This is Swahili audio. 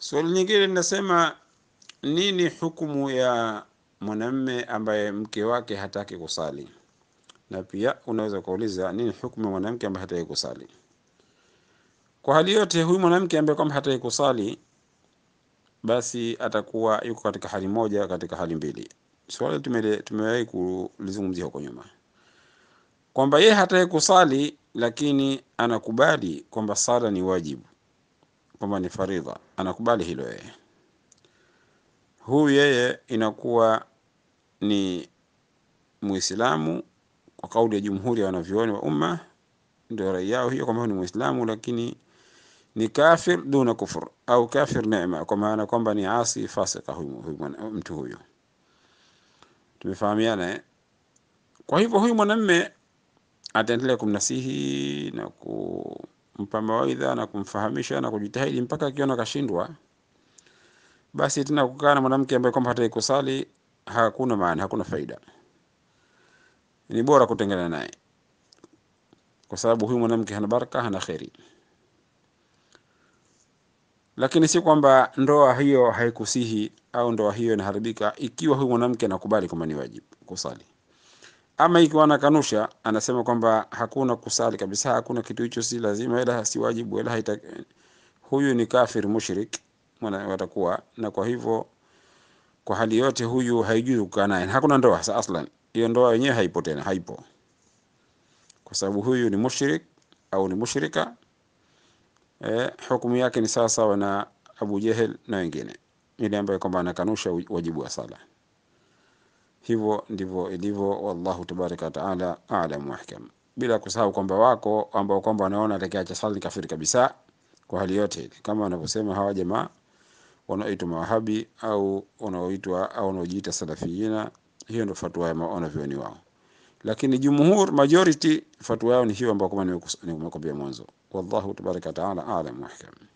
Swali nyingine linasema nini hukumu ya mwanamme ambaye mke wake hataki kusali? Na pia unaweza kuuliza nini hukumu ya mwanamke ambaye hataki kusali? Kwa hali yote, huyu mwanamke ambaye kwamba hataki kusali, basi atakuwa yuko katika hali moja, katika hali mbili. Swali tumewahi kulizungumzia huko nyuma kwamba yeye hataki kusali, lakini anakubali kwamba sala ni wajibu kwamba ni faridha, anakubali hilo yeye. Huyu yeye inakuwa ni Muislamu kwa kauli ya jumhuri ya wanavyoona wa umma, ndio rai yao hiyo, kwamba ni Muislamu lakini ni kafir duna kufur au kafir neema, kwa maana kwamba ni asi fasika mtu huyu. Tumefahamiana eh? Kwa hivyo huyu mwanamme ataendelea kumnasihi na ku kumpa mawaidha na kumfahamisha na kujitahidi mpaka akiona kashindwa, basi tena kukaa na mwanamke ambaye kwamba hataki kusali hakuna maana, hakuna faida. Ni bora kutengana naye, kwa sababu huyu mwanamke hana baraka, hana kheri. Lakini si kwamba ndoa hiyo haikusihi au ndoa hiyo inaharibika ikiwa huyu mwanamke anakubali kwamba ni wajibu kusali. Ama ikiwa anakanusha anasema kwamba hakuna kusali kabisa, hakuna kitu hicho, si lazima ila si wajibu ila haita, huyu ni kafir mushrik mwana watakuwa na kwa hivyo, kwa hali yote huyu haijui kukaa naye, hakuna ndoa hasa aslan. Hiyo ndoa yenyewe haipo tena, haipo kwa sababu huyu ni mushrik au ni mushrika eh, hukumu yake ni sawa sawa na Abu jehel na wengine, ile ambayo kwamba anakanusha wajibu wa sala. Hivyo ndivyo ilivyo, wallahu tabaraka wa taala alam wahkam, bila kusahau kwamba wako ambao kwamba wanaona atakayeacha sala kafiri kabisa kwa hali yote kama wanavyosema hawa jamaa wanaoitwa mawahabi au wanaoitwa au wanaojiita salafiyina. Hiyo ndio fatwa ya vioni wao, lakini jumhur majority fatwa yao ni hiyo ambayo kama nimekwambia mwanzo. Wallahu tabaraka wa taala alam wahkam.